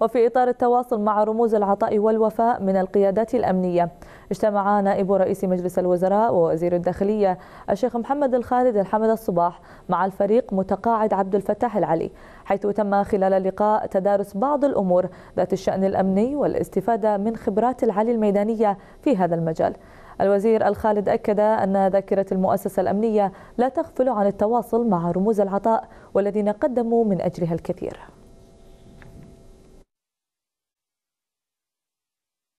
وفي إطار التواصل مع رموز العطاء والوفاء من القيادات الأمنية اجتمع نائب رئيس مجلس الوزراء ووزير الداخلية الشيخ محمد الخالد الحمد الصباح مع الفريق متقاعد عبد الفتاح العلي حيث تم خلال اللقاء تدارس بعض الأمور ذات الشأن الأمني والاستفادة من خبرات العلي الميدانية في هذا المجال الوزير الخالد أكد أن ذاكرة المؤسسة الأمنية لا تغفل عن التواصل مع رموز العطاء والذين قدموا من أجلها الكثير